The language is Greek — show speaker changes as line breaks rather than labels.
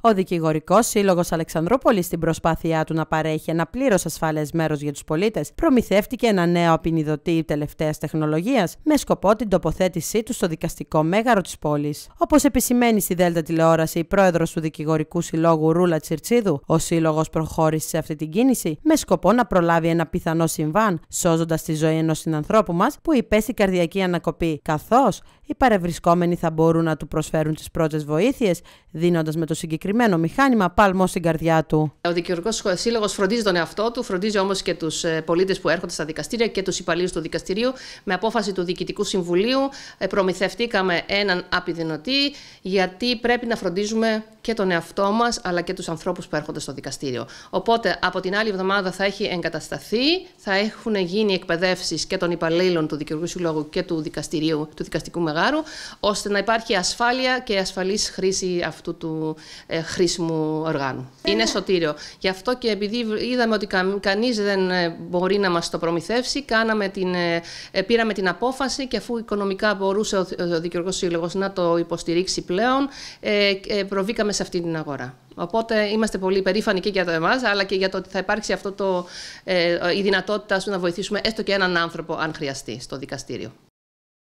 Ο Δικηγορικός Σύλλογος Αλεξανδρούπολης στην προσπάθειά του να παρέχει ένα πλήρως ασφαλές μέρος για τους πολίτες, προμηθεύτηκε ένα νέο απεινιδωτή τελευταίας τεχνολογίας με σκοπό την τοποθέτησή του στο δικαστικό μέγαρο της πόλης. Όπως επισημαίνει στη Δέλτα Τηλεόραση η πρόεδρος του Δικηγορικού Συλλόγου Ρούλα Τσιρτσίδου, ο Σύλλογος προχώρησε σε αυτή την κίνηση με σκοπό να προλάβει ένα πιθανό συμβάν, σώζοντας τη ζωή ενός συνανθρώπου μας που υπέστη καρδιακή ανακοπή, καθώς οι παρευρισκόμενοι θα μπορούν να του προσφέρουν τις πρώτες βοήθειες, δίνοντας με το συγκεκριμένο συγκεκριμένο μηχάνημα παλμό στην καρδιά του.
Ο Δικηγορικό Σύλλογος φροντίζει τον εαυτό του, φροντίζει όμως και τους ε, πολίτες που έρχονται στα δικαστήρια και τους υπαλλήλους του δικαστηρίου. Με απόφαση του Διοικητικού Συμβουλίου ε, προμηθευτήκαμε έναν απειδηνοτή γιατί πρέπει να φροντίζουμε και τον εαυτό μας αλλά και τους ανθρώπους που έρχονται στο δικαστήριο. Οπότε από την άλλη εβδομάδα θα έχει εγκατασταθεί, θα έχουν γίνει εκπαιδεύσεις και των υπαλλήλων του Δικηγορικού Συλλόγου και του δικαστηρίου, του δικαστικού μεγάρου, ώστε να υπάρχει ασφάλεια και ασφαλής χρήση αυτού του ε, ε, χρήσιμου οργάνου. Είναι ναι. σωτήριο. Γι' αυτό και επειδή είδαμε ότι κανείς δεν ε, μπορεί να μας το προμηθεύσει, κάναμε την, ε, πήραμε την απόφαση και αφού οικονομικά μπορούσε ο Δικαιουργός Σύλλογος να το υποστηρίξει πλέον, προβήκαμε σε αυτή την αγορά. Οπότε είμαστε πολύ περήφανοι και για το εμάς, αλλά και για το ότι θα υπάρξει αυτό η δυνατότητα να βοηθήσουμε έστω και έναν άνθρωπο, αν χρειαστεί, στο δικαστήριο.